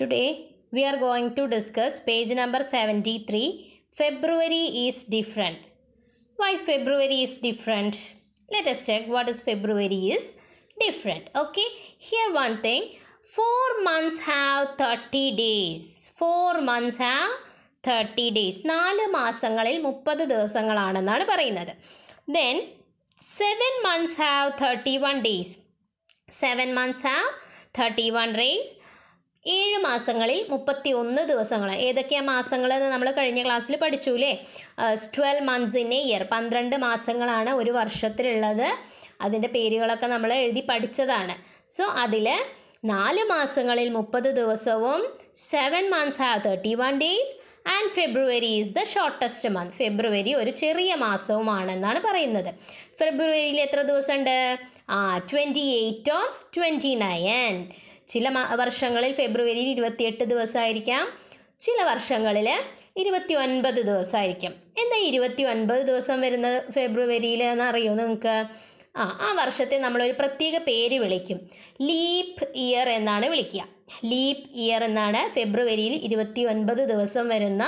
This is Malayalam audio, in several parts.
Today we are going to discuss page number 73 February is different. Why February is different? Let us check what is February is different. Okay, here one thing. Four months have 30 days. Four months have 30 days. നാല് മാസങ്ങളിൽ മുപ്പത് ദിവസങ്ങളാണെന്നാണ് പറയുന്നത് then seven months have thirty one days seven months have thirty one ഏഴ് മാസങ്ങളിൽ മുപ്പത്തി ഒന്ന് ദിവസങ്ങൾ ഏതൊക്കെയാണ് മാസങ്ങൾ എന്ന് നമ്മൾ കഴിഞ്ഞ ക്ലാസ്സിൽ പഠിച്ചു അല്ലേ twelve months in a year പന്ത്രണ്ട് മാസങ്ങളാണ് ഒരു വർഷത്തിലുള്ളത് അതിൻ്റെ പേരുകളൊക്കെ നമ്മൾ എഴുതി പഠിച്ചതാണ് സോ അതിൽ നാല് മാസങ്ങളിൽ മുപ്പത് ദിവസവും seven months have thirty one days and February is the shortest month ഫെബ്രുവരി ഒരു ചെറിയ മാസവുമാണെന്നാണ് പറയുന്നത് ഫെബ്രുവരിയിൽ എത്ര ദിവസമുണ്ട് ആ twenty eight or twenty nine ചില വർഷങ്ങളിൽ ഫെബ്രുവരിയിൽ ഇരുപത്തിയെട്ട് ദിവസമായിരിക്കാം ചില വർഷങ്ങളിൽ ഇരുപത്തി ഒൻപത് ദിവസമായിരിക്കും എന്താ ഇരുപത്തി ഒൻപത് ദിവസം വരുന്നത് ഫെബ്രുവരിയിൽ എന്ന് അറിയോ നിങ്ങൾക്ക് ആ ആ വർഷത്തെ നമ്മളൊരു പ്രത്യേക പേര് വിളിക്കും ലീപ്പ് ഇയർ എന്നാണ് വിളിക്കുക ലീപ്പ് ഇയർ എന്നാണ് ഫെബ്രുവരിയിൽ ഇരുപത്തി ഒൻപത് ദിവസം വരുന്ന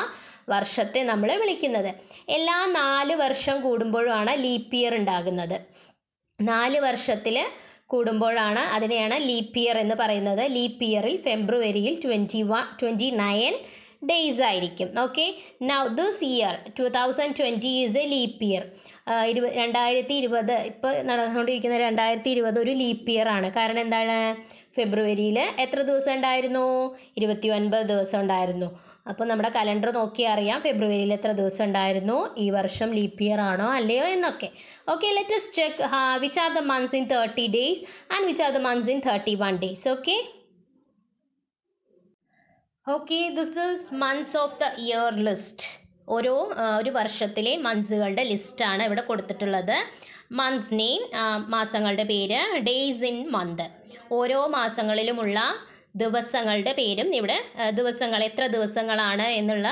വർഷത്തെ നമ്മൾ വിളിക്കുന്നത് എല്ലാ നാല് വർഷം കൂടുമ്പോഴുമാണ് ലീപ്പ് ഇയർ ഉണ്ടാകുന്നത് നാല് വർഷത്തിൽ കൂടുമ്പോഴാണ് അതിനെയാണ് ലീപ്പ് ഇയർ എന്ന് പറയുന്നത് ലീപ്പ് ഇയറിൽ ഫെബ്രുവരിയിൽ twenty one twenty nine days ആയിരിക്കും okay now this year two thousand twenty is a leap year ഇരുപ രണ്ടായിരത്തി ഇരുപത് ഇപ്പോൾ നടന്നുകൊണ്ടിരിക്കുന്ന രണ്ടായിരത്തി ഇരുപത് ഒരു ലീപ്പ് ഇയർ ആണ് കാരണം എന്താണ് ഫെബ്രുവരിയിൽ എത്ര ദിവസം ഉണ്ടായിരുന്നു ഇരുപത്തി ഒൻപത് ദിവസം ഉണ്ടായിരുന്നു അപ്പോൾ നമ്മുടെ കലണ്ടർ നോക്കി അറിയാം ഫെബ്രുവരിയിൽ എത്ര ദിവസം ഉണ്ടായിരുന്നു ഈ വർഷം ലീപ് ഇയർ ആണോ അല്ലയോ എന്നൊക്കെ okay let's check which are the months in thirty days and which are the months in thirty one days okay okay this is months of the year list ഓരോ ഒരു വർഷത്തിലെ മന്ത്സുകളുടെ ലിസ്റ്റാണ് ഇവിടെ കൊടുത്തിട്ടുള്ളത് മന്ത്സ് നെയിം മാസങ്ങളുടെ പേര് ഡേയ്സ് ഇൻ മന്ത് ഓരോ മാസങ്ങളിലുമുള്ള ദിവസങ്ങളുടെ പേരും ഇവിടെ ദിവസങ്ങൾ എത്ര ദിവസങ്ങളാണ് എന്നുള്ള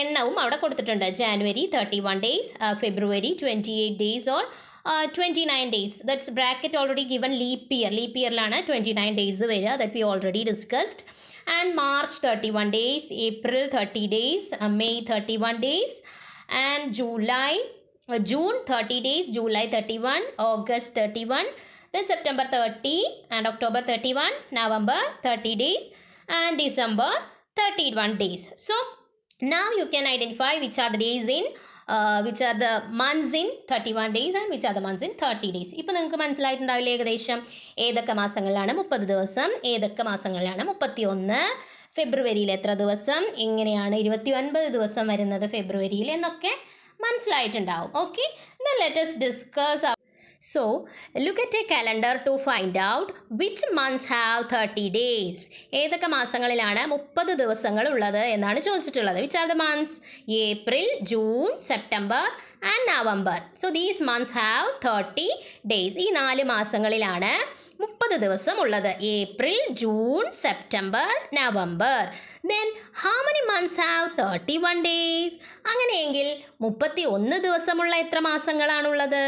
എണ്ണവും അവിടെ കൊടുത്തിട്ടുണ്ട് January thirty one days February twenty eight days or twenty nine days that's bracket already given leap year leap ഇയറിലാണ് ട്വൻറ്റി നയൻ ഡേയ്സ് വരിക that we already discussed and March thirty one days April thirty days May thirty one days and July June thirty days July thirty one August thirty one Then September 30 and October 31, November 30 days and December 31 days. So now you can identify which are the days in uh, which are the months in thirty one days and which are the months in thirty days ഇപ്പോൾ നിങ്ങൾക്ക് മനസ്സിലായിട്ടുണ്ടാവില്ല ഏകദേശം ഏതൊക്കെ മാസങ്ങളിലാണ് മുപ്പത് ദിവസം ഏതൊക്കെ മാസങ്ങളിലാണ് മുപ്പത്തി ഒന്ന് ഫെബ്രുവരിയിൽ എത്ര ദിവസം എങ്ങനെയാണ് ഇരുപത്തി ഒൻപത് ദിവസം വരുന്നത് ഫെബ്രുവരിയിൽ എന്നൊക്കെ മനസ്സിലായിട്ടുണ്ടാവും okay the latest discuss So, look at a calendar to find out which months have 30 days. ഏതൊക്കെ മാസങ്ങളിലാണ് മുപ്പത് ദിവസങ്ങൾ ഉള്ളത് എന്നാണ് ചോദിച്ചിട്ടുള്ളത് which are the months April June September and November so these months have thirty days ഈ നാല് മാസങ്ങളിലാണ് മുപ്പത് ദിവസമുള്ളത് April June September November then how many months have thirty one days അങ്ങനെയെങ്കിൽ മുപ്പത്തി ഒന്ന് ദിവസമുള്ള എത്ര മാസങ്ങളാണുള്ളത്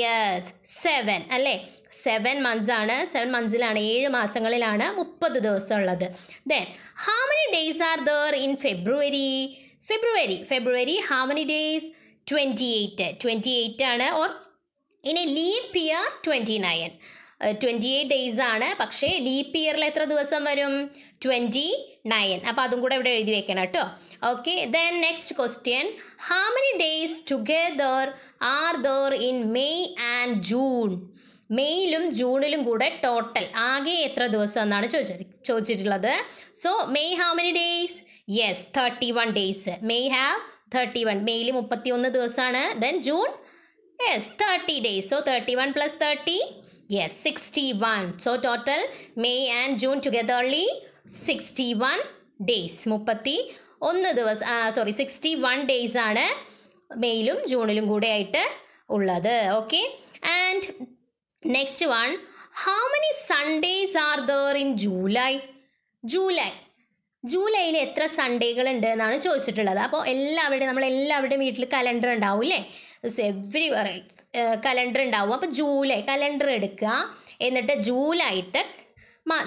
യെസ് സെവൻ അല്ലേ സെവൻ മന്ത്സ് ആണ് സെവൻ മന്ത്സിലാണ് ഏഴ് മാസങ്ങളിലാണ് മുപ്പത് ദിവസം ഉള്ളത് then how many days are there in February February February how many days twenty eight twenty eight ആണ് ഓർ ഇനി leap year twenty nine twenty eight days ആണ് പക്ഷേ ലീപ്പ് ഇയറിൽ എത്ര ദിവസം വരും ട്വൻറ്റി നയൻ അപ്പോൾ അതും കൂടെ ഇവിടെ എഴുതി വെക്കണം കേട്ടോ okay then next question how many days together are there in May and June മെയ്യിലും ജൂണിലും കൂടെ ടോട്ടൽ ആകെ എത്ര ദിവസം എന്നാണ് ചോദിച്ചത് ചോദിച്ചിട്ടുള്ളത് so May how many days yes thirty one days May have thirty one മെയ്യിൽ മുപ്പത്തി ഒന്ന് ദിവസമാണ് then June Yes, 30 days. So 31 plus 30? Yes, 61. So total May and June togetherly 61 days. മുപ്പത്തി ഒന്ന് ദിവസം സോറി സിക്സ്റ്റി വൺ ഡേയ്സ് ആണ് മെയിലും ജൂണിലും കൂടെ ആയിട്ട് ഉള്ളത് okay and next one how many Sundays are there in July? July. ജൂലൈയിൽ എത്ര സൺഡേകൾ ഉണ്ട് എന്നാണ് ചോദിച്ചിട്ടുള്ളത് അപ്പോൾ എല്ലാവരുടെയും നമ്മൾ എല്ലാവരുടെയും വീട്ടിൽ കലണ്ടർ ഉണ്ടാവും അല്ലേ ഫെബ്രുവരി കലണ്ടർ uh, uh, ഉണ്ടാവും അപ്പോൾ ജൂലൈ കലണ്ടർ എടുക്കുക എന്നിട്ട് ജൂലൈയിട്ട്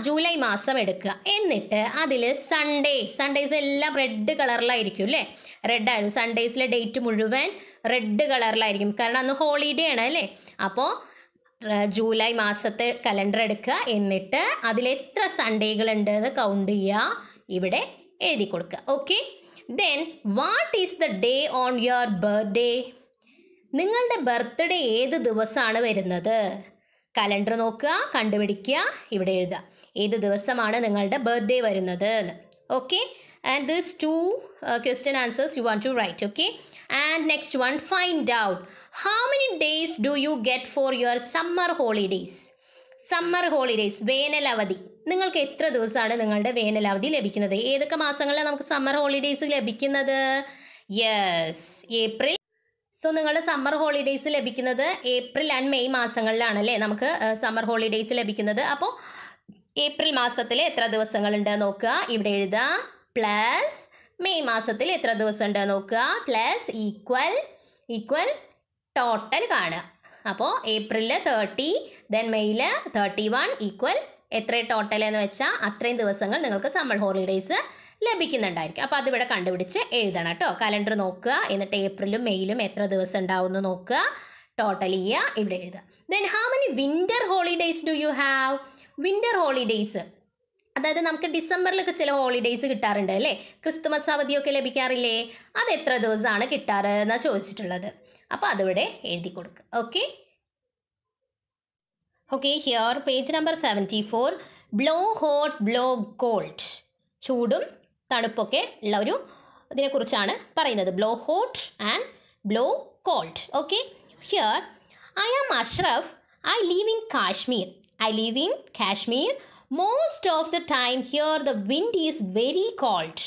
ജൂലൈ മാസം എടുക്കുക എന്നിട്ട് അതിൽ സൺഡേ സൺഡേസ് എല്ലാം റെഡ് കളറിലായിരിക്കും അല്ലേ റെഡ് ആയിരുന്നു സൺഡേസിലെ ഡേറ്റ് മുഴുവൻ റെഡ് കളറിലായിരിക്കും കാരണം അന്ന് ഹോളിഡേ ആണ് അല്ലേ അപ്പോൾ ജൂലൈ മാസത്തെ കലണ്ടർ എടുക്കുക എന്നിട്ട് അതിൽ എത്ര സൺഡേകൾ ഉണ്ട് എന്ന് കൗണ്ട് ചെയ്യുക ഇവിടെ എഴുതി കൊടുക്കുക okay then what is the day on your birthday നിങ്ങളുടെ ബർത്ത്ഡേ ഏത് ദിവസമാണ് വരുന്നത് കലണ്ടർ നോക്കുക കണ്ടുപിടിക്കുക ഇവിടെ എഴുതുക ഏത് ദിവസമാണ് നിങ്ങളുടെ ബർത്ത്ഡേ വരുന്നത് okay and this two question answers you want to write okay and next one find out how many days do you get for your summer holidays summer holidays വേനലവധി നിങ്ങൾക്ക് എത്ര ദിവസമാണ് നിങ്ങളുടെ വേനലവധി ലഭിക്കുന്നത് ഏതൊക്കെ മാസങ്ങളിലാണ് നമുക്ക് സമ്മർ ഹോളിഡേയ്സ് ലഭിക്കുന്നത് യെസ് ഏപ്രിൽ സോ നിങ്ങളുടെ സമ്മർ ഹോളിഡേയ്സ് ലഭിക്കുന്നത് ഏപ്രിൽ ആൻഡ് മെയ് മാസങ്ങളിലാണ് അല്ലേ നമുക്ക് സമ്മർ ഹോളിഡേയ്സ് ലഭിക്കുന്നത് അപ്പോൾ ഏപ്രിൽ മാസത്തിൽ എത്ര ദിവസങ്ങളുണ്ട് നോക്കുക ഇവിടെ എഴുതുക പ്ലസ് മെയ് മാസത്തിൽ എത്ര ദിവസം ഉണ്ട് നോക്കുക പ്ലസ് ഈക്വൽ ഈക്വൽ ടോട്ടൽ കാണുക അപ്പോൾ ഏപ്രിലില് തേർട്ടി ദെൻ മെയ്യില് തേർട്ടി വൺ ഈക്വൽ എത്ര ടോട്ടൽ എന്ന് വെച്ചാൽ അത്രയും ദിവസങ്ങൾ നിങ്ങൾക്ക് സമ്മർ ഹോളിഡേയ്സ് ലഭിക്കുന്നുണ്ടായിരിക്കും അപ്പോൾ അതിവിടെ കണ്ടുപിടിച്ച് എഴുതണം കേട്ടോ കലണ്ടർ നോക്കുക എന്നിട്ട് ഏപ്രിലും മെയ്യിലും എത്ര ദിവസം ഉണ്ടാവുമെന്ന് നോക്കുക ടോട്ടൽ ചെയ്യുക ഇവിടെ എഴുതുക then how many winter holidays do you have winter holidays അതായത് നമുക്ക് ഡിസംബറിലൊക്കെ ചില ഹോളിഡേയ്സ് കിട്ടാറുണ്ട് അല്ലേ ക്രിസ്തുമസ് അവധിയൊക്കെ ലഭിക്കാറില്ലേ അത് എത്ര ദിവസമാണ് കിട്ടാറ് എന്നാണ് ചോദിച്ചിട്ടുള്ളത് അപ്പോൾ അതിവിടെ എഴുതി കൊടുക്കുക okay okay here page number seventy four blow hot blow cold ചൂടും തണുപ്പൊക്കെ ഉള്ള ഒരു ഇതിനെക്കുറിച്ചാണ് പറയുന്നത് blow hot and blow cold okay here I am Ashraf I live in Kashmir I live in Kashmir most of the time here the wind is very cold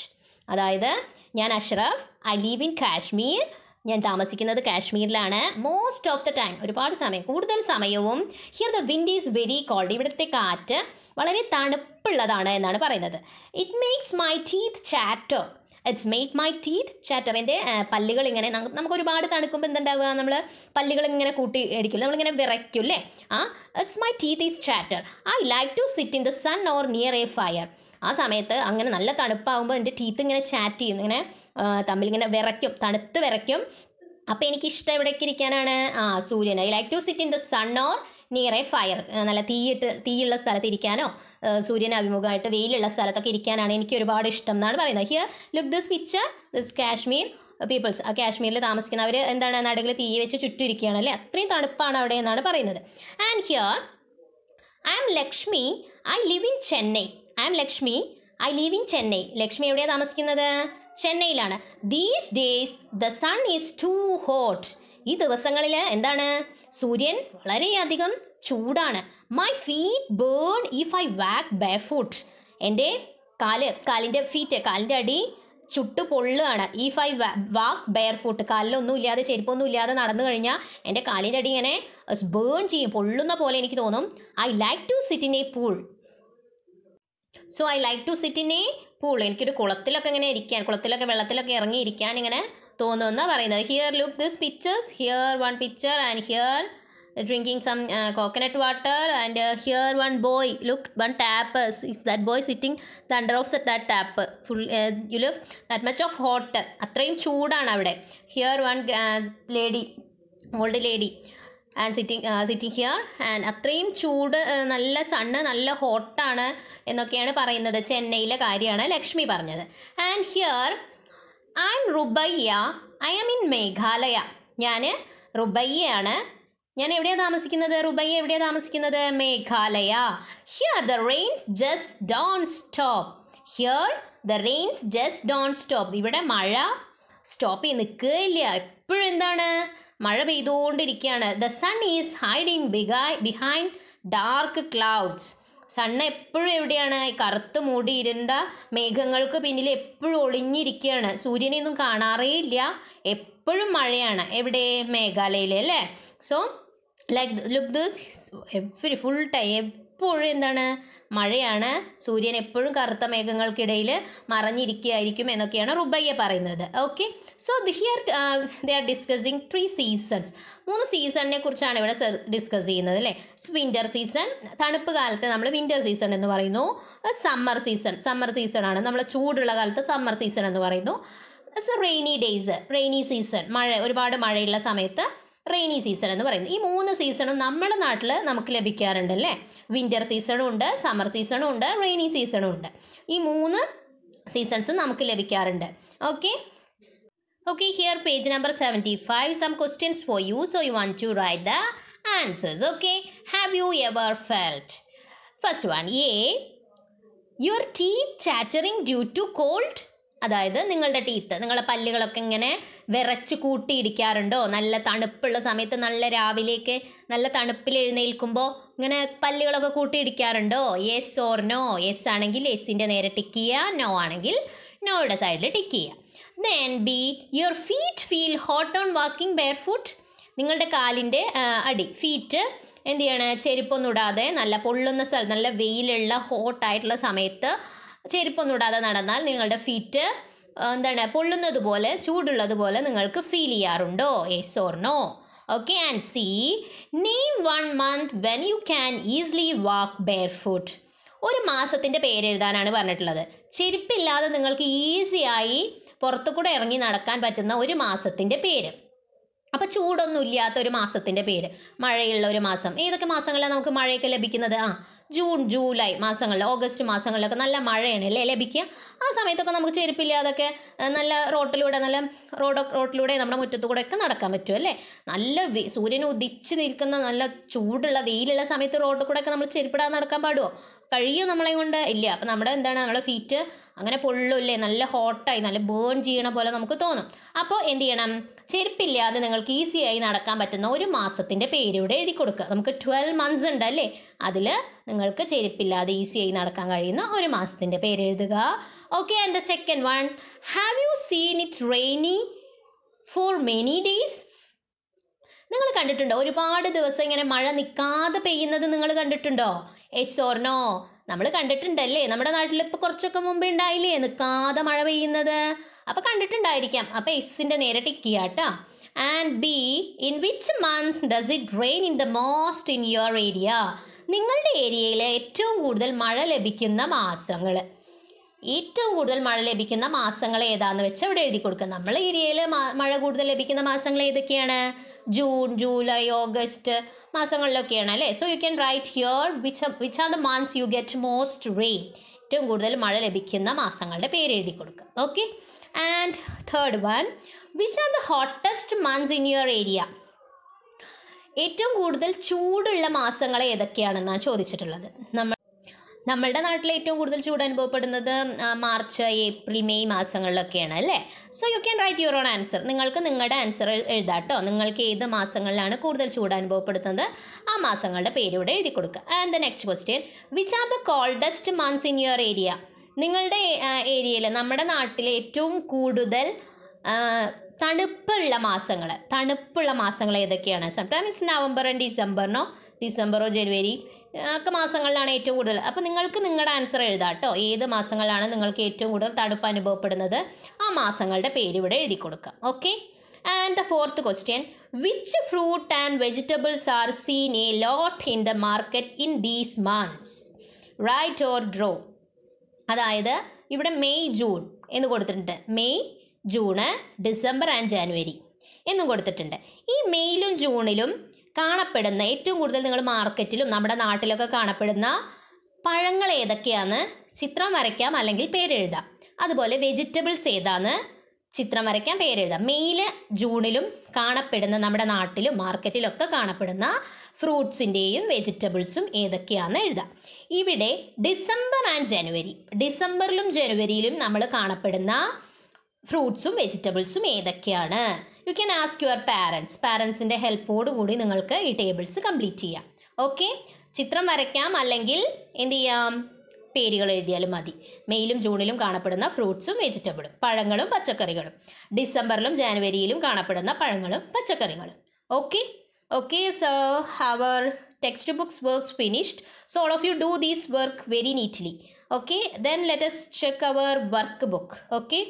അതായത് ഞാൻ Ashraf I live in Kashmir ഞാൻ താമസിക്കുന്നത് കാശ്മീരിലാണ് മോസ്റ്റ് ഓഫ് ദ ടൈം ഒരുപാട് സമയം കൂടുതൽ സമയവും here the wind is very cold ഇവിടുത്തെ കാറ്റ് വളരെ തണുപ്പുള്ളതാണ് എന്നാണ് പറയുന്നത് it makes my teeth chatter it's make my teeth ചാറ്ററിൻ്റെ പല്ലുകൾ ഇങ്ങനെ നമുക്ക് ഒരുപാട് തണുക്കുമ്പോൾ എന്തുണ്ടാവുക നമ്മൾ പല്ലുകൾ ഇങ്ങനെ കൂട്ടി അടിക്കില്ല നമ്മളിങ്ങനെ വിറയ്ക്കും അല്ലേ ആ it's my teeth is chatter I like to sit in the sun or near a fire ആ സമയത്ത് അങ്ങനെ നല്ല തണുപ്പാകുമ്പോൾ എൻ്റെ ടീത്ത് ഇങ്ങനെ ചാറ്റ് ചെയ്യും ഇങ്ങനെ ഇങ്ങനെ വിറയ്ക്കും തണുത്ത് വിറയ്ക്കും അപ്പോൾ ഇഷ്ടം എവിടേക്ക് ഇരിക്കാനാണ് ആ സൂര്യൻ I like to sit in the sun or near a fire നല്ല തീയിട്ട് തീയുള്ള സ്ഥലത്ത് ഇരിക്കാനോ സൂര്യൻ അഭിമുഖമായിട്ട് വെയിലുള്ള സ്ഥലത്തൊക്കെ ഇരിക്കാനാണ് എനിക്ക് ഒരുപാട് ഇഷ്ടം എന്നാണ് പറയുന്നത് here look this picture this Kashmir peoples കാശ്മീരിൽ താമസിക്കുന്ന അവർ എന്താണ് നടുകിൽ തീ വെച്ച് ചുറ്റും ഇരിക്കുകയാണ് അല്ലേ അത്രയും തണുപ്പാണ് അവിടെ എന്നാണ് പറയുന്നത് and here I'm Lakshmi I live in Chennai I'm Lakshmi I live in Chennai Lakshmi എവിടെയാണ് താമസിക്കുന്നത് ചെന്നൈയിലാണ് these days the sun is too hot ഈ ദിവസങ്ങളിൽ എന്താണ് സൂര്യൻ വളരെയധികം ചൂടാണ് my feet burn if I walk bare foot എൻ്റെ കാല് കാലിൻ്റെ ഫീറ്റ് കാലിൻ്റെ അടി ചുട്ട് പൊള്ളുകയാണ് if I walk bare foot കാലിലൊന്നും ഇല്ലാതെ ചെരുപ്പൊന്നും ഇല്ലാതെ നടന്നു കഴിഞ്ഞാൽ എൻ്റെ കാലിൻ്റെ അടി ഇങ്ങനെ ബേൺ ചെയ്യും പൊള്ളുന്ന പോലെ എനിക്ക് തോന്നും I like to sit in a pool so I like to sit in a pool എനിക്കൊരു കുളത്തിലൊക്കെ ഇങ്ങനെ ഇരിക്കാൻ കുളത്തിലൊക്കെ വെള്ളത്തിലൊക്കെ ഇറങ്ങി ഇരിക്കാൻ ഇങ്ങനെ തോന്നുമെന്നാണ് പറയുന്നത് here look this pictures here one picture and here drinking some coconut water and here one boy look one tap is that boy sitting the under of that tap full you look that much of hot അത്രയും ചൂടാണ് അവിടെ here one lady old lady and sitting sitting here and അത്രയും ചൂട് uh, നല്ല സണ്ണ് നല്ല ഹോട്ടാണ് എന്നൊക്കെയാണ് പറയുന്നത് ചെന്നൈയിലെ കാര്യമാണ് ലക്ഷ്മി പറഞ്ഞത് and here I'm Rubaiya I'm in Meghalaya ഞാൻ റുബയ്യയാണ് ഞാൻ എവിടെയാണ് താമസിക്കുന്നത് റുബയ്യ എവിടെയാണ് താമസിക്കുന്നത് Meghalaya here the rains just don't stop here the rains just don't stop ഇവിടെ മഴ സ്റ്റോപ്പ് ചെയ്ത് നിൽക്കുകയില്ല എപ്പോഴും എന്താണ് മഴ പെയ്തുകൊണ്ടിരിക്കുകയാണ് ദ സൺ ഈസ് ഹൈഡിങ് ബിഗായ് ബിഹൈൻഡ് ഡാർക്ക് ക്ലൗഡ്സ് സൺ എപ്പോഴും എവിടെയാണ് കറുത്ത് മൂടിയിരുന്ന മേഘങ്ങൾക്ക് പിന്നിൽ എപ്പോഴും ഒളിഞ്ഞിരിക്കുകയാണ് സൂര്യനെയൊന്നും കാണാറേ ഇല്ല എപ്പോഴും മഴയാണ് എവിടെ മേഘാലയയിൽ അല്ലേ so like look this every full time എപ്പോഴും എന്താണ് മഴയാണ് സൂര്യൻ എപ്പോഴും കറുത്ത മേഘങ്ങൾക്കിടയിൽ മറഞ്ഞിരിക്കുകയായിരിക്കും എന്നൊക്കെയാണ് റുബയ്യ പറയുന്നത് okay so here they are discussing three seasons മൂന്ന് സീസണിനെ കുറിച്ചാണ് ഇവിടെ ഡിസ്കസ് ചെയ്യുന്നത് അല്ലേ വിൻ്റർ സീസൺ തണുപ്പ് കാലത്ത് നമ്മൾ വിൻ്റർ സീസൺ എന്ന് പറയുന്നു സമ്മർ സീസൺ സമ്മർ സീസൺ ആണ് നമ്മൾ ചൂടുള്ള കാലത്ത് സമ്മർ സീസൺ എന്ന് പറയുന്നു റെയിനി ഡേയ്സ് റെയിനി സീസൺ മഴ ഒരുപാട് മഴയുള്ള സമയത്ത് റെയിനി സീസൺ എന്ന് പറയുന്നത് ഈ മൂന്ന് സീസണും നമ്മുടെ നാട്ടിൽ നമുക്ക് ലഭിക്കാറുണ്ട് അല്ലേ വിൻ്റർ സീസണും ഉണ്ട് സമ്മർ സീസണും ഉണ്ട് റെയിനി സീസണും ഉണ്ട് ഈ മൂന്ന് സീസൺസും നമുക്ക് ലഭിക്കാറുണ്ട് okay okay here page number seventy five some questions for you so you want to write the answers okay have you ever felt first one a your teeth chattering due to cold അതായത് നിങ്ങളുടെ ടീത്ത് നിങ്ങളുടെ പല്ലുകളൊക്കെ ഇങ്ങനെ വിറച്ച് കൂട്ടിയിടിക്കാറുണ്ടോ നല്ല തണുപ്പുള്ള സമയത്ത് നല്ല രാവിലെയൊക്കെ നല്ല തണുപ്പിൽ എഴുന്നേൽക്കുമ്പോൾ ഇങ്ങനെ പല്ലുകളൊക്കെ കൂട്ടിയിടിക്കാറുണ്ടോ യെസ് ഓർ നോ യെസ് ആണെങ്കിൽ യെസിൻ്റെ നേരെ ടിക്ക് ചെയ്യുക നോ ആണെങ്കിൽ നോയുടെ സൈഡിൽ ടിക്ക് ചെയ്യുക then B your feet feel hot on walking bare foot നിങ്ങളുടെ കാലിൻ്റെ അടി ഫീറ്റ് എന്ത് ചെയ്യണം ചെരുപ്പൊന്നും ഇടാതെ നല്ല പൊള്ളുന്ന സ്ഥലം നല്ല വെയിലുള്ള ഹോട്ടായിട്ടുള്ള സമയത്ത് ഇടാതെ നടന്നാൽ നിങ്ങളുടെ ഫീറ്റ് എന്താണ് പൊള്ളുന്നത് പോലെ ചൂടുള്ളത് പോലെ നിങ്ങൾക്ക് ഫീൽ ചെയ്യാറുണ്ടോ yes or no okay and C name one month when you can easily walk bare foot ഒരു മാസത്തിൻ്റെ പേരെഴുതാനാണ് പറഞ്ഞിട്ടുള്ളത് ചെരുപ്പില്ലാതെ നിങ്ങൾക്ക് ഈസിയായി പുറത്തു കൂടെ ഇറങ്ങി നടക്കാൻ പറ്റുന്ന ഒരു മാസത്തിൻ്റെ പേര് അപ്പോൾ ചൂടൊന്നും ഇല്ലാത്ത ഒരു മാസത്തിന്റെ പേര് മഴയുള്ള ഒരു മാസം ഏതൊക്കെ മാസങ്ങളിലാണ് നമുക്ക് മഴയൊക്കെ ലഭിക്കുന്നത് ആ ജൂൺ ജൂലൈ മാസങ്ങളിൽ ഓഗസ്റ്റ് മാസങ്ങളിലൊക്കെ നല്ല മഴയാണ് അല്ലേ ലഭിക്കുക ആ സമയത്തൊക്കെ നമുക്ക് ചെരുപ്പില്ലാതൊക്കെ നല്ല റോട്ടിലൂടെ നല്ല റോഡ് റോട്ടിലൂടെ നമ്മുടെ മുറ്റത്ത് കൂടെ ഒക്കെ നടക്കാൻ പറ്റും അല്ലേ നല്ല സൂര്യന് ഉദിച്ച് നിൽക്കുന്ന നല്ല ചൂടുള്ള വെയിലുള്ള സമയത്ത് റോഡിൽ കൂടെ ഒക്കെ നമ്മൾ ചെരുപ്പിടാതെ നടക്കാൻ പാടുമോ കഴിയോ നമ്മളെ കൊണ്ട് ഇല്ല അപ്പം നമ്മുടെ എന്താണ് നമ്മുടെ ഫീറ്റ് അങ്ങനെ പൊള്ളുമല്ലേ നല്ല ഹോട്ടായി നല്ല ബേൺ ചെയ്യണ പോലെ നമുക്ക് തോന്നും അപ്പോൾ എന്ത് ചെയ്യണം ചെരുപ്പില്ലാതെ നിങ്ങൾക്ക് ഈസി ആയി നടക്കാൻ പറ്റുന്ന ഒരു മാസത്തിന്റെ പേര് ഇവിടെ എഴുതി കൊടുക്കുക നമുക്ക് ട്വൽവ് മന്ത്സ് ഉണ്ട് അല്ലേ അതിൽ നിങ്ങൾക്ക് ചെരുപ്പില്ലാതെ ഈസി ആയി നടക്കാൻ കഴിയുന്ന ഒരു മാസത്തിന്റെ പേര് എഴുതുക okay and the second one have you seen it rainy for many days നിങ്ങൾ കണ്ടിട്ടുണ്ടോ ഒരുപാട് ദിവസം ഇങ്ങനെ മഴ നിൽക്കാതെ പെയ്യുന്നത് നിങ്ങൾ കണ്ടിട്ടുണ്ടോ എസ് ഓർ നോ നമ്മൾ കണ്ടിട്ടുണ്ടല്ലേ നമ്മുടെ നാട്ടിൽ ഇപ്പോൾ കുറച്ചൊക്കെ മുമ്പ് ഉണ്ടായില്ലേ നിൽക്കാതെ മഴ പെയ്യുന്നത് അപ്പോൾ കണ്ടിട്ടുണ്ടായിരിക്കാം അപ്പോൾ എക്സിൻ്റെ നേരെ ടിക്ക് ചെയ്യുക കേട്ടോ and B in which month does it rain in the most in your area നിങ്ങളുടെ ഏരിയയിൽ ഏറ്റവും കൂടുതൽ മഴ ലഭിക്കുന്ന മാസങ്ങൾ ഏറ്റവും കൂടുതൽ മഴ ലഭിക്കുന്ന മാസങ്ങൾ ഏതാണെന്ന് വെച്ചാൽ ഇവിടെ എഴുതി കൊടുക്കുക നമ്മളെ ഏരിയയിൽ മഴ കൂടുതൽ ലഭിക്കുന്ന മാസങ്ങൾ ഏതൊക്കെയാണ് ജൂൺ ജൂലൈ ഓഗസ്റ്റ് മാസങ്ങളിലൊക്കെയാണ് അല്ലേ so you can write here which which are the months you get most rain ഏറ്റവും കൂടുതൽ മഴ ലഭിക്കുന്ന മാസങ്ങളുടെ പേര് എഴുതി കൊടുക്കുക okay and third one which are the hottest months in your area ഏറ്റവും കൂടുതൽ ചൂടുള്ള മാസങ്ങൾ ഏതൊക്കെയാണെന്നാണ് ചോദിച്ചിട്ടുള്ളത് നമ്മൾ നമ്മളുടെ നാട്ടിൽ ഏറ്റവും കൂടുതൽ ചൂട് അനുഭവപ്പെടുന്നത് മാർച്ച് ഏപ്രിൽ മെയ് മാസങ്ങളിലൊക്കെയാണ് അല്ലേ so you can write your own answer നിങ്ങൾക്ക് നിങ്ങളുടെ ആൻസർ എഴുതാട്ടോ നിങ്ങൾക്ക് ഏത് മാസങ്ങളിലാണ് കൂടുതൽ ചൂട് അനുഭവപ്പെടുന്നത് ആ മാസങ്ങളുടെ പേരിവിടെ എഴുതി കൊടുക്കുക and the next question which are the coldest months in your area നിങ്ങളുടെ ഏരിയയിൽ നമ്മുടെ നാട്ടിൽ ഏറ്റവും കൂടുതൽ തണുപ്പുള്ള മാസങ്ങൾ തണുപ്പുള്ള മാസങ്ങൾ ഏതൊക്കെയാണ് സംസ് നവംബർ ആൻഡ് ഡിസംബറിനോ ഡിസംബറോ ജനുവരി ഒക്കെ മാസങ്ങളിലാണ് ഏറ്റവും കൂടുതൽ അപ്പോൾ നിങ്ങൾക്ക് നിങ്ങളുടെ ആൻസർ എഴുതാം കേട്ടോ ഏത് മാസങ്ങളിലാണ് നിങ്ങൾക്ക് ഏറ്റവും കൂടുതൽ തണുപ്പ് അനുഭവപ്പെടുന്നത് ആ മാസങ്ങളുടെ പേര് ഇവിടെ എഴുതി കൊടുക്കാം okay and the fourth question which fruit and vegetables are seen a lot in the market in these months write or draw അതായത് ഇവിടെ മെയ് ജൂൺ എന്ന് കൊടുത്തിട്ടുണ്ട് May June December and January എന്നും കൊടുത്തിട്ടുണ്ട് ഈ മെയ്യിലും ജൂണിലും കാണപ്പെടുന്ന ഏറ്റവും കൂടുതൽ നിങ്ങൾ മാർക്കറ്റിലും നമ്മുടെ നാട്ടിലൊക്കെ കാണപ്പെടുന്ന പഴങ്ങൾ ഏതൊക്കെയാണ് ചിത്രം വരയ്ക്കാം അല്ലെങ്കിൽ പേരെഴുതാം അതുപോലെ വെജിറ്റബിൾസ് ഏതാണ് ചിത്രം വരയ്ക്കാൻ പേരെഴുതാം മെയില് ജൂണിലും കാണപ്പെടുന്ന നമ്മുടെ നാട്ടിലും മാർക്കറ്റിലൊക്കെ കാണപ്പെടുന്ന ഫ്രൂട്ട്സിൻ്റെയും വെജിറ്റബിൾസും ഏതൊക്കെയാണെന്ന് എഴുതാം ഇവിടെ ഡിസംബർ ആൻഡ് ജനുവരി ഡിസംബറിലും ജനുവരിയിലും നമ്മൾ കാണപ്പെടുന്ന ഫ്രൂട്ട്സും വെജിറ്റബിൾസും ഏതൊക്കെയാണ് you can ask your parents പാരൻസിൻ്റെ ഹെൽപ്പോട് കൂടി നിങ്ങൾക്ക് ഈ ടേബിൾസ് കംപ്ലീറ്റ് ചെയ്യാം ഓക്കെ ചിത്രം വരയ്ക്കാം അല്ലെങ്കിൽ എന്ത് ചെയ്യാം പേരുകൾ എഴുതിയാലും മതി മെയിലും ജൂണിലും കാണപ്പെടുന്ന ഫ്രൂട്ട്സും വെജിറ്റബിളും പഴങ്ങളും പച്ചക്കറികളും ഡിസംബറിലും ജാനുവരിയിലും കാണപ്പെടുന്ന പഴങ്ങളും പച്ചക്കറികളും okay okay so our text books works finished so all of you do these work very neatly okay then let's check our work book okay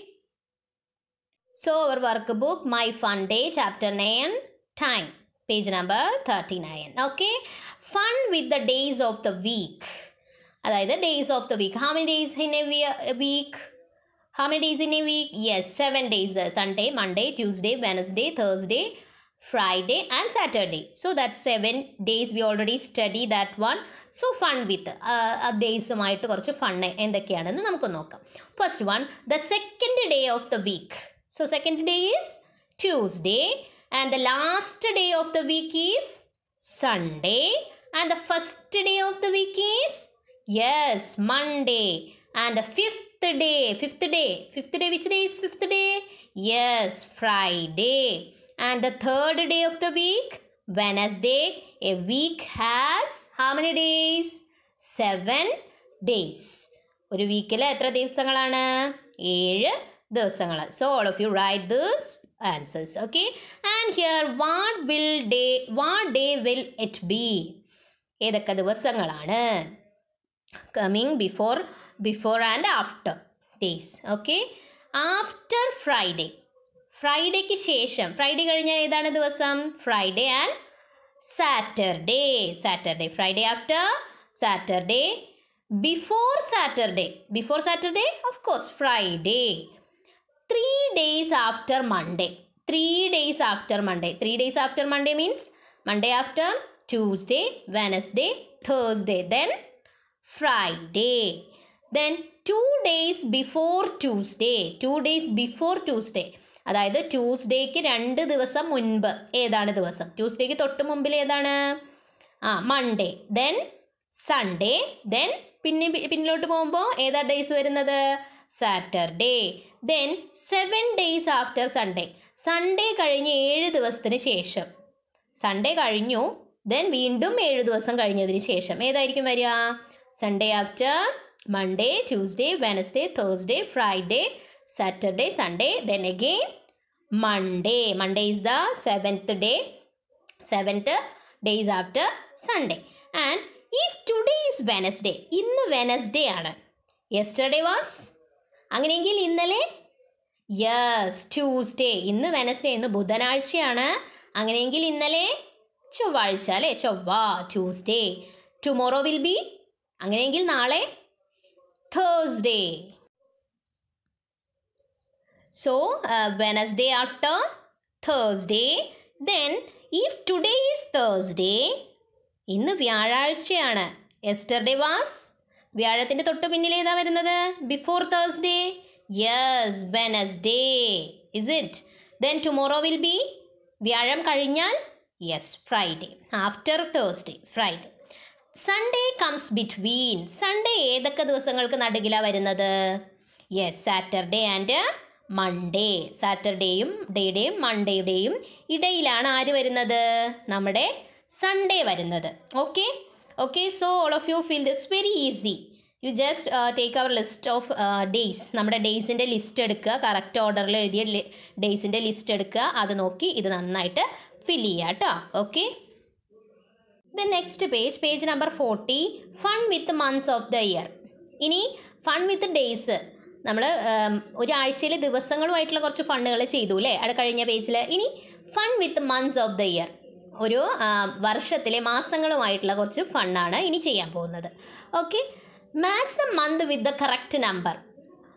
So our workbook, My Fun Day, Chapter 9, Time, page number 39. Okay, Fun with the Days of the Week. അതായത് days of the week how many days in a week how many days in a week yes seven days Sunday Monday Tuesday Wednesday Thursday Friday and Saturday so that seven days we already study that one so fun with ആ ഡേയ്സുമായിട്ട് കുറച്ച് ഫണ്ണ് എന്തൊക്കെയാണെന്ന് നമുക്ക് നോക്കാം first one the second day of the week So second day is Tuesday and the last day of the week is Sunday and the first day of the week is yes Monday and the fifth day fifth day fifth day which day is fifth day yes Friday and the third day of the week Wednesday a week has how many days seven days ഒരു വീക്കിൽ എത്ര ദിവസങ്ങളാണ് ഏഴ് ദിവസങ്ങൾ so all of you write these answers okay and here what will day what day will it be ഏതൊക്കെ ദിവസങ്ങളാണ് coming before before and after days okay after Friday ഫ്രൈഡേക്ക് ശേഷം ഫ്രൈഡേ കഴിഞ്ഞാൽ ഏതാണ് ദിവസം Friday and Saturday Saturday Friday after Saturday before Saturday before Saturday of course Friday three days after Monday three days after Monday three days after Monday means Monday after Tuesday Wednesday Thursday then Friday then two days before Tuesday two days before Tuesday അതായത് ട്യൂസ്ഡേക്ക് രണ്ട് ദിവസം മുൻപ് ഏതാണ് ദിവസം ട്യൂസ്ഡേക്ക് തൊട്ട് മുമ്പിൽ ഏതാണ് ആ മൺഡേ ദെൻ സൺഡേ ദെൻ പിന്നെ പിന്നിലോട്ട് പോകുമ്പോൾ ഏതാ ഡേയ്സ് വരുന്നത് Saturday then seven days after Sunday Sunday കഴിഞ്ഞ് ഏഴ് ദിവസത്തിന് ശേഷം സൺഡേ കഴിഞ്ഞു ദെൻ വീണ്ടും ഏഴ് ദിവസം കഴിഞ്ഞതിന് ശേഷം ഏതായിരിക്കും വരിക Sunday after Monday Tuesday Wednesday Thursday Friday Saturday Sunday then again Monday Monday is the seventh day seventh days after Sunday and if today is Wednesday ഇന്ന് വെനസ്ഡേ ആണ് യെസ്റ്റർഡേ വാസ് അങ്ങനെയെങ്കിൽ ഇന്നലെ യെസ് ട്യൂസ്ഡേ ഇന്ന് വെനസ്ഡേ ഇന്ന് ബുധനാഴ്ചയാണ് അങ്ങനെയെങ്കിൽ ഇന്നലെ ചൊവ്വാഴ്ച അല്ലേ ചൊവ്വ ട്യൂസ്ഡേ ടുമോറോ വിൽ ബി അങ്ങനെയെങ്കിൽ നാളെ Thursday so Wednesday after Thursday then if today is Thursday ഇന്ന് വ്യാഴാഴ്ചയാണ് എസ്റ്റർഡേ വാസ് വ്യാഴത്തിന്റെ തൊട്ട് പിന്നിൽ ഏതാ വരുന്നത് before Thursday yes Wednesday is it then tomorrow will be വ്യാഴം കഴിഞ്ഞാൽ yes Friday after Thursday Friday Sunday comes between Sunday ഏതൊക്കെ ദിവസങ്ങൾക്ക് നടുകിലാണ് വരുന്നത് യെസ് സാറ്റർഡേ ആൻഡ് മൺഡേ സാറ്റർഡേയും ഡേയുടെയും മൺഡേയുടെയും ഇടയിലാണ് ആര് വരുന്നത് നമ്മുടെ സൺഡേ വരുന്നത് okay okay so all of you feel this very easy you just take our list of days നമ്മുടെ ഡേയ്സിൻ്റെ ലിസ്റ്റ് എടുക്കുക കറക്റ്റ് ഓർഡറിൽ എഴുതിയ ഡേയ്സിൻ്റെ ലിസ്റ്റ് എടുക്കുക അത് നോക്കി ഇത് നന്നായിട്ട് ഫിൽ ചെയ്യുക കേട്ടോ okay the next page page number forty fun with months of the year ഇനി ഫൺ വിത്ത് ഡേയ്സ് നമ്മൾ ഒരാഴ്ചയിൽ ദിവസങ്ങളുമായിട്ടുള്ള കുറച്ച് ഫണ്ണുകൾ ചെയ്തു അല്ലേ അവിടെ കഴിഞ്ഞ പേജിൽ ഇനി fun with months of the year ഒരു വർഷത്തിലെ മാസങ്ങളുമായിട്ടുള്ള കുറച്ച് ഫണ്ണാണ് ഇനി ചെയ്യാൻ പോകുന്നത് okay match the month with the correct number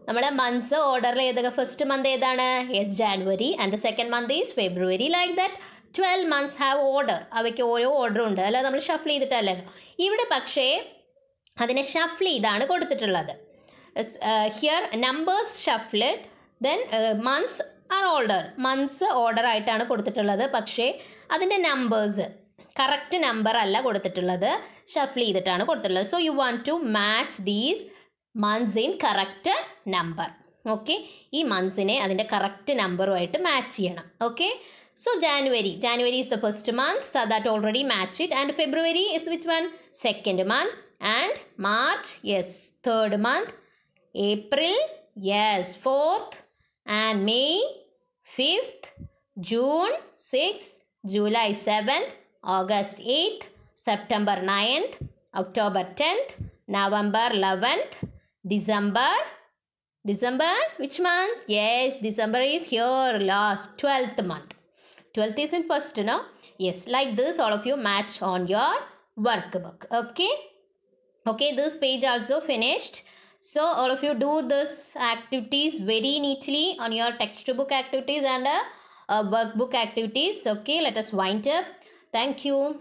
നമ്മൾ മന്ത്സ് ഓർഡറിൽ ഏതൊക്കെ ഫസ്റ്റ് മന്ത് ഏതാണ് yes January and the second month is February like that twelve months have order അവയ്ക്ക് ഓരോ ഓർഡറും ഉണ്ട് അല്ലാതെ നമ്മൾ ഷഫിൾ ചെയ്തിട്ടല്ലല്ലോ ഇവിടെ പക്ഷേ അതിനെ ഷഫിൾ ചെയ്താണ് കൊടുത്തിട്ടുള്ളത് here numbers shuffle then months are order months order ആയിട്ടാണ് കൊടുത്തിട്ടുള്ളത് പക്ഷേ അതിൻ്റെ നമ്പേഴ്സ് കറക്റ്റ് നമ്പർ അല്ല കൊടുത്തിട്ടുള്ളത് ഷഫ്ലി ചെയ്തിട്ടാണ് കൊടുത്തിട്ടുള്ളത് so you want to match these months in correct number okay ഈ മന്ത്സിനെ അതിൻ്റെ കറക്റ്റ് നമ്പറുമായിട്ട് മാച്ച് ചെയ്യണം okay so January January is the first month so that already match it and February is which one second month and March yes third month April yes fourth and May 5th, June 6th, July 7th, August 8th, September 9th, October 10th, November 11th, December. December, which month? Yes, December is here, last 12th month. 12th is in first, no? Yes, like this, all of you match on your workbook. Okay? Okay, this page also finished so all of you do this activities very neatly on your textbook activities and uh, uh, workbook activities okay let us wind up thank you